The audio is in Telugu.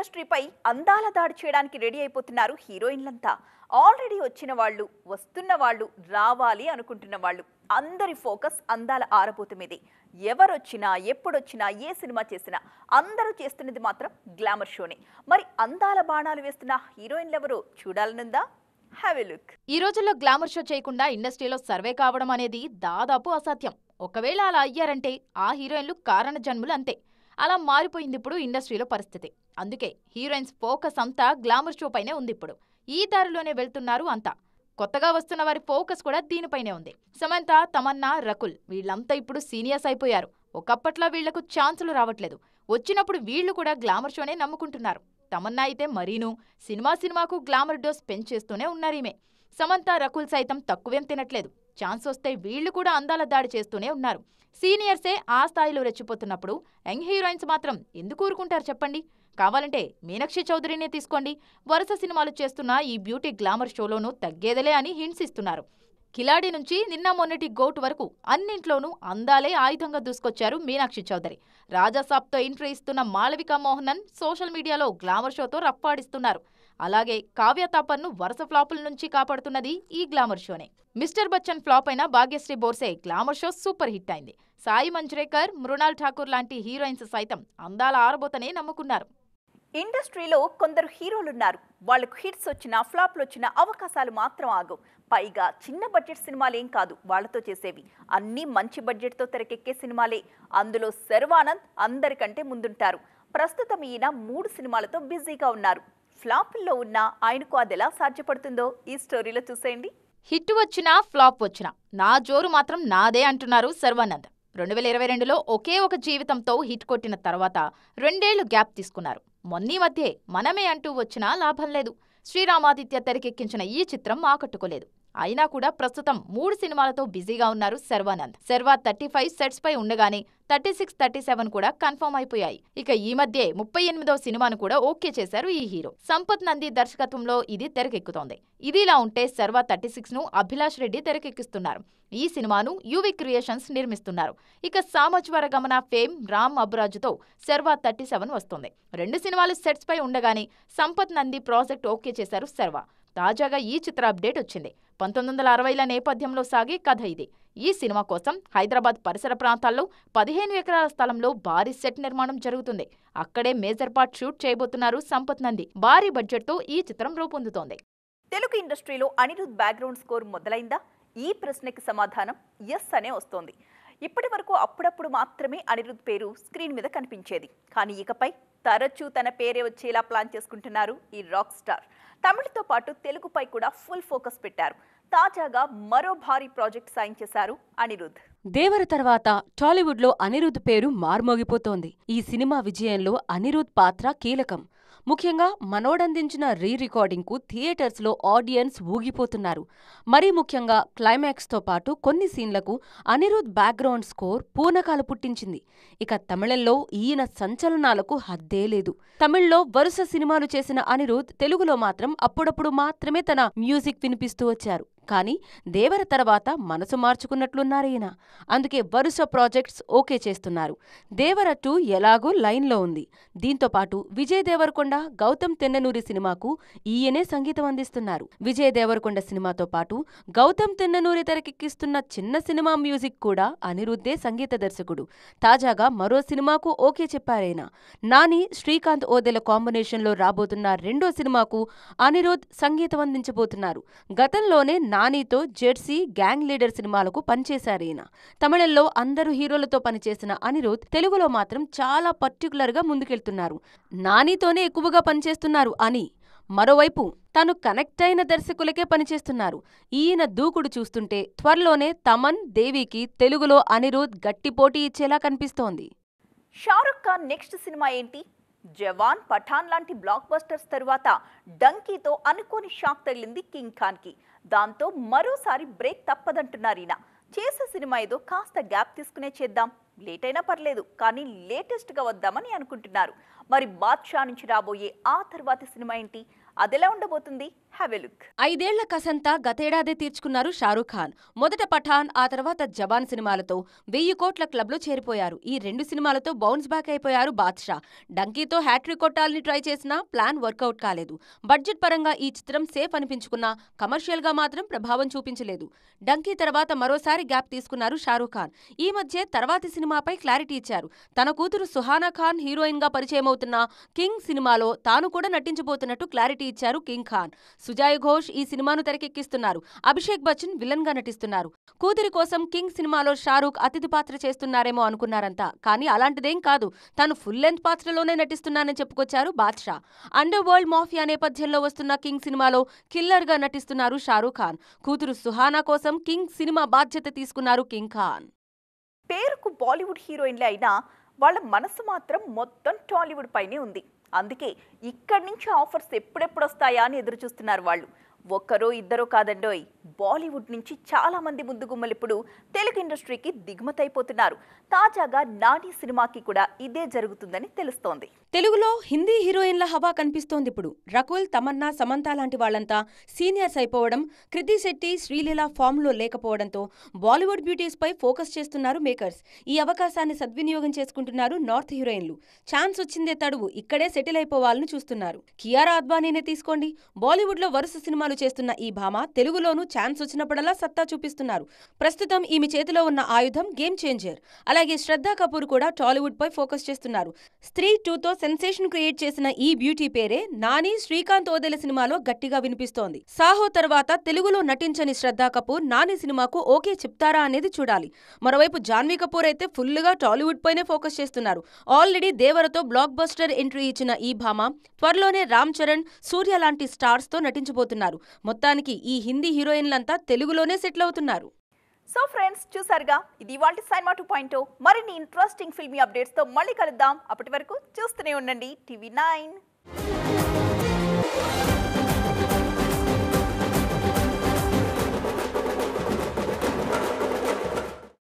ఇండస్ట్రీపై అందాల దాడి చేయడానికి రెడీ అయిపోతున్నారు హీరోయిన్లంతా ఆల్రెడీ వచ్చిన వాళ్ళు వస్తున్న వాళ్ళు రావాలి అనుకుంటున్న వాళ్ళు అందరి ఫోకస్ అందాల ఆరబోత మీదే ఎవరొచ్చినా ఎప్పుడొచ్చినా ఏ సినిమా చేసినా అందరూ చేస్తున్నది మాత్రం గ్లామర్ షోనే మరి అందాల బాణాలు వేస్తున్న హీరోయిన్లు హీరోయిన్లెవరో చూడాలనుందా లుక్ ఈ రోజుల్లో గ్లామర్ షో చేయకుండా ఇండస్ట్రీలో సర్వే కావడం అనేది దాదాపు అసాధ్యం ఒకవేళ అలా అయ్యారంటే ఆ హీరోయిన్లు కారణ జన్ములు అంతే అలా మారిపోయింది ఇప్పుడు ఇండస్ట్రీలో పరిస్థితి అందుకే హీరోయిన్స్ ఫోకస్ అంతా గ్లామర్ షో పైనే ఉంది ఇప్పుడు ఈ దారిలోనే వెళ్తున్నారు అంతా కొత్తగా వస్తున్న వారి ఫోకస్ కూడా దీనిపైనే ఉంది సమంత తమన్నా రకుల్ వీళ్ళంతా ఇప్పుడు సీనియర్స్ అయిపోయారు ఒకప్పట్లో వీళ్లకు ఛాన్సులు రావట్లేదు వచ్చినప్పుడు వీళ్లు కూడా గ్లామర్ షోనే నమ్ముకుంటున్నారు తమన్నా అయితే మరీను సినిమా సినిమాకు గ్లామర్ డోస్ పెంచేస్తూనే ఉన్నారీమే సమంత రకుల్ సైతం తక్కువేం తినట్లేదు ఛాన్స్ వస్తే వీళ్లు కూడా అందాల దాడి చేస్తూనే ఉన్నారు సీనియర్సే ఆ స్థాయిలో రెచ్చిపోతున్నప్పుడు యంగ్ హీరోయిన్స్ మాత్రం ఎందుకు ఊరుకుంటారు చెప్పండి కావాలంటే మీనాక్షి చౌదరినే తీసుకోండి వరుస సినిమాలు చేస్తున్న ఈ బ్యూటీ గ్లామర్ షోలోనూ తగ్గేదలే అని హింట్స్ ఇస్తున్నారు కిలాడి నుంచి నిన్న మొన్నటి గోట్ వరకు అన్నింట్లోనూ అందాలే ఆయుధంగా దూసుకొచ్చారు మీనాక్షి చౌదరి రాజాసాబ్తో ఎంట్రీ ఇస్తున్న మాళవిక మోహనన్ సోషల్ మీడియాలో గ్లామర్ షోతో రప్పాడిస్తున్నారు అలాగే కావ్య తాపర్ను వరుస ఫ్లాపుల నుంచి కాపాడుతున్నది ఈ గ్లామర్ షోనే మిస్టర్ బచ్చన్ ఫ్లాప్ అయిన Bhagyashri Borse glamour show super hit అయింది సాయి మంజ్రేకర్ మృణాల్ ఠాకూర్ లాంటి హీరోయిన్స్ సైతం అందాల ఆరబోతనే నమ్ముకున్నారు ఇండస్ట్రీలో కొందరు హీరోలున్నారు వాళ్ళకు హిట్స్ వచ్చినా ఫ్లాప్లు వచ్చిన అవకాశాలు మాత్రం ఆగవు పైగా చిన్న బడ్జెట్ సినిమాలేం కాదు వాళ్ళతో చేసేవి అన్నీ మంచి బడ్జెట్తో తెరకెక్కే సినిమాలే అందులో శర్వానంద్ అందరికంటే ముందుంటారు ప్రస్తుతం ఈయన మూడు సినిమాలతో బిజీగా ఉన్నారు ఫ్లాపుల్లో ఉన్న ఆయనకు అదెలా సాధ్యపడుతుందో ఈ స్టోరీలో చూసేయండి హిట్ వచ్చినా ఫ్లాప్ వచ్చినా నా జోరు మాత్రం నాదే అంటున్నారు సర్వానంద్ రెండు వేల ఇరవై రెండులో ఒకే ఒక జీవితంతో హిట్ కొట్టిన తర్వాత రెండేళ్లు గ్యాప్ తీసుకున్నారు మొన్నీ మధ్యే మనమే అంటూ వచ్చినా లాభం లేదు శ్రీరామాదిత్య తెరకెక్కించిన ఈ చిత్రం ఆకట్టుకోలేదు అయినా కూడా ప్రస్తుతం మూడు సినిమాలతో బిజీగా ఉన్నారు Sharwanand Sharwa thirty five sets పై ఉండగానే థర్టీ సిక్స్ థర్టీ సెవెన్ కూడా కన్ఫర్మ్ అయిపోయాయి ఇక ఈ మధ్యే ముప్పై ఎనిమిదో సినిమాను కూడా ఓకే చేశారు ఈ హీరో సంపత్ నంది దర్శకత్వంలో ఇది తెరకెక్కుతోంది ఇదిలా ఉంటే సర్వ థర్టీ సిక్స్ ను అభిలాష్ రెడ్డి తెరకెక్కిస్తున్నారు ఈ సినిమాను యువి క్రియేషన్స్ నిర్మిస్తున్నారు ఇక సామజ్వర గమన ఫేమ్ రామ్ అబ్రాజుతో శర్వా థర్టీ సెవెన్ వస్తుంది రెండు సినిమాలు సెట్స్ పై ఉండగానే సంపత్ నంది ప్రాజెక్ట్ ఓకే చేశారు శర్వా తాజాగా ఈ చిత్ర అప్డేట్ వచ్చింది పంతొమ్మిది వందల అరవైల నేపథ్యంలో సాగే కథ ఇది ఈ సినిమా కోసం హైదరాబాద్ పరిసర ప్రాంతాల్లో పదిహేను ఎకరాల స్థలంలో భారీ సెట్ నిర్మాణం జరుగుతుంది అక్కడే మేజర్ పార్ట్ షూట్ చేయబోతున్నారు సంపత్ నంది భారీ బడ్జెట్తో ఈ చిత్రం రూపొందుతోంది తెలుగు ఇండస్ట్రీలో అనిరుద్ బ్యాక్గ్రౌండ్ స్కోర్ మొదలైందా ఈ ప్రశ్నకి సమాధానం ఎస్ అనే వస్తోంది ఇప్పటి వరకు అప్పుడప్పుడు మాత్రమే అనిరుద్ పేరు స్క్రీన్ మీద కనిపించేది కానీ ఇకపై తరచూ తన పేరే వచ్చేలా ప్లాన్ చేసుకుంటున్నారు ఈ రాక్ స్టార్ తమిళతో పాటు తెలుగుపై కూడా ఫుల్ ఫోకస్ పెట్టారు తాజాగా మరో భారీ ప్రాజెక్ట్ సైన్ చేశారు అనిరుద్ దేవర తర్వాత టాలీవుడ్లో అనిరుద్ పేరు మార్మోగిపోతోంది ఈ సినిమా విజయంలో అనిరుద్ పాత్ర కీలకం ముఖ్యంగా మనోడందించిన రీ రికార్డింగ్కు థియేటర్స్లో ఆడియన్స్ ఊగిపోతున్నారు మరీ ముఖ్యంగా క్లైమాక్స్తో పాటు కొన్ని సీన్లకు అనిరుద్ బ్యాక్గ్రౌండ్ స్కోర్ పూనకాలు పుట్టించింది ఇక తమిళంలో ఈయన సంచలనాలకు హద్దే లేదు తమిళ్లో వరుస సినిమాలు చేసిన అనిరుద్ తెలుగులో మాత్రం అప్పుడప్పుడు మాత్రమే తన మ్యూజిక్ వినిపిస్తూ వచ్చారు కానీ దేవర తర్వాత మనసు మార్చుకున్నట్లున్నారీయన అందుకే వరుస ప్రాజెక్ట్స్ ఓకే చేస్తున్నారు దేవర టూ ఎలాగో లైన్లో ఉంది దీంతో పాటు విజయ్ దేవరకొండ గౌతమ్ తెన్ననూరి సినిమాకు ఈయనే సంగీతం అందిస్తున్నారు విజయ్ దేవరకొండ సినిమాతో పాటు గౌతమ్ తెన్ననూరి తెరకెక్కిస్తున్న చిన్న సినిమా మ్యూజిక్ కూడా అనిరుద్ధే సంగీత దర్శకుడు తాజాగా మరో సినిమాకు ఓకే చెప్పారైనా నాని శ్రీకాంత్ ఓదెల కాంబినేషన్లో రాబోతున్న రెండో సినిమాకు అనిరుద్ సంగీతం అందించబోతున్నారు గతంలోనే నానితో జెర్సీ గ్యాంగ్ లీడర్ సినిమాలకు పనిచేశారు ఈయన తమిళంలో అందరు హీరోలతో పనిచేసిన అనిరుద్ తెలుగులో మాత్రం చాలా పర్టికులర్గా ముందుకెళ్తున్నారు నానితోనే ఎక్కువగా పనిచేస్తున్నారు అని మరోవైపు తను కనెక్ట్ అయిన దర్శకులకే పనిచేస్తున్నారు ఈయన దూకుడు చూస్తుంటే త్వరలోనే తమన్ దేవికి తెలుగులో అనిరుద్ గట్టి పోటీ ఇచ్చేలా కనిపిస్తోంది షారుఖ్ ఖాన్ నెక్స్ట్ సినిమా ఏంటి జవాన్ పఠాన్ లాంటి బ్లాక్ బస్టర్స్ తరువాత డంకీతో అనుకోని షాక్ తగిలింది కింగ్ ఖాన్కి దాంతో మరోసారి బ్రేక్ తప్పదంటున్నారు ఈయన చేసే సినిమా ఏదో కాస్త గ్యాప్ తీసుకునే చేద్దాం లేట్ అయినా పర్లేదు కానీ లేటెస్ట్గా వద్దామని అనుకుంటున్నారు మరి బాద్షా నుంచి రాబోయే ఆ తర్వాతి సినిమా ఏంటి అదెలా ఉండబోతుంది ఐదేళ్ల కసంతా గతేడాదే తీర్చుకున్నారు షారూఖ్ ఖాన్ మొదట పఠాన్ ఆ తర్వాత జవాన్ సినిమాలతో వెయ్యి కోట్ల క్లబ్లో చేరిపోయారు ఈ రెండు సినిమాలతో బౌన్స్ బ్యాక్ అయిపోయారు బాద్షా డంకీతో హ్యాట్రిక్ కొట్టాలని ట్రై చేసినా ప్లాన్ వర్కౌట్ కాలేదు బడ్జెట్ పరంగా ఈ చిత్రం సేఫ్ అనిపించుకున్నా కమర్షియల్గా మాత్రం ప్రభావం చూపించలేదు డంకీ తర్వాత మరోసారి గ్యాప్ తీసుకున్నారు షారూఖ్ ఖాన్ ఈ మధ్య తర్వాతి సినిమాపై క్లారిటీ ఇచ్చారు తన కూతురు సుహానా ఖాన్ హీరోయిన్గా పరిచయమవుతున్న కింగ్ సినిమాలో తాను కూడా నటించబోతున్నట్టు క్లారిటీ ఇచ్చారు కింగ్ ఖాన్ సుజాయ్ ఘోష్ ఈ సినిమాను తెరకెక్కిస్తున్నారు అభిషేక్ బచ్చన్ విలన్ గా నటిస్తున్నారు కూతురి కోసం కింగ్ సినిమాలో షారూఖ్ అతిథి పాత్ర చేస్తున్నారేమో అనుకున్నారంతా కానీ అలాంటిదేం కాదు తాను ఫుల్ లెంత్ పాత్రలోనే నటిస్తున్నానని చెప్పుకొచ్చారు బాద్షా అండర్ వరల్డ్ మాఫియా నేపథ్యంలో వస్తున్న కింగ్ సినిమాలో కిల్లర్ గా నటిస్తున్నారు షారూఖ్ ఖాన్ కూతురు సుహానా కోసం కింగ్ సినిమా బాధ్యత తీసుకున్నారు కింగ్ ఖాన్ పేరుకు బాలీవుడ్ హీరోయిన్లే అయినా వాళ్ళ మనసు మాత్రం మొత్తం టాలీవుడ్ పైనే ఉంది అందుకే ఇక్కడి నుంచి ఆఫర్స్ ఎప్పుడెప్పుడు వస్తాయా అని ఎదురు చూస్తున్నారు వాళ్ళు ఒక్కరో ఇద్దరో కాదండోయ్ బాలీవుడ్ నుంచి చాలామంది ముందు గుమ్మలు ఇప్పుడు తెలుగు ఇండస్ట్రీకి దిగుమతైపోతున్నారు తాజాగా నాని సినిమాకి కూడా ఇదే జరుగుతుందని తెలుస్తోంది తెలుగులో హిందీ హీరోయిన్ల హవా కనిపిస్తోంది ఇప్పుడు రకుల్ తమన్నా సమంత లాంటి వాళ్లంతా సీనియర్స్ అయిపోవడం కృతి శెట్టి శ్రీలీల ఫామ్లో లేకపోవడంతో బాలీవుడ్ బ్యూటీస్పై ఫోకస్ చేస్తున్నారు మేకర్స్ ఈ అవకాశాన్ని సద్వినియోగం చేసుకుంటున్నారు నార్త్ హీరోయిన్లు ఛాన్స్ వచ్చిందే తడువు ఇక్కడే సెటిల్ అయిపోవాలని చూస్తున్నారు కియారా అద్వానీనే తీసుకోండి బాలీవుడ్లో వరుస సినిమాలు చేస్తున్న ఈ భామ తెలుగులోనూ ఛాన్స్ వచ్చినప్పుడల్లా సత్తా చూపిస్తున్నారు ప్రస్తుతం ఈమె చేతిలో ఉన్న ఆయుధం గేమ్ చేంజర్ అలాగే శ్రద్ధా కపూర్ కూడా టాలీవుడ్పై ఫోకస్ చేస్తున్నారు స్త్రీ టూతో సెన్సేషన్ క్రియేట్ చేసిన ఈ బ్యూటీ పేరే నాని శ్రీకాంత్ ఓదెల సినిమాలో గట్టిగా వినిపిస్తోంది సాహో తర్వాత తెలుగులో నటించని శ్రద్ధా కపూర్ నాని సినిమాకు ఓకే చెప్తారా అనేది చూడాలి మరోవైపు జాన్వీ కపూర్ అయితే ఫుల్గా టాలీవుడ్ పైనే ఫోకస్ చేస్తున్నారు ఆల్రెడీ దేవరతో బ్లాక్ బస్టర్ ఎంట్రీ ఇచ్చిన ఈ భామ త్వరలోనే రామ్ చరణ్ సూర్య లాంటి స్టార్స్తో నటించబోతున్నారు మొత్తానికి ఈ హిందీ హీరోయిన్లంతా తెలుగులోనే సెటిల్ అవుతున్నారు సో ఫ్రెండ్స్ చూసారుగా ఇది వాళ్ళ సినిమా టూ పాయింట్ మరిన్ని ఇంట్రెస్టింగ్ ఫిల్మీ అప్డేట్స్తో మళ్ళీ కలుద్దాం అప్పటి వరకు చూస్తూనే ఉండండి టీవీ నైన్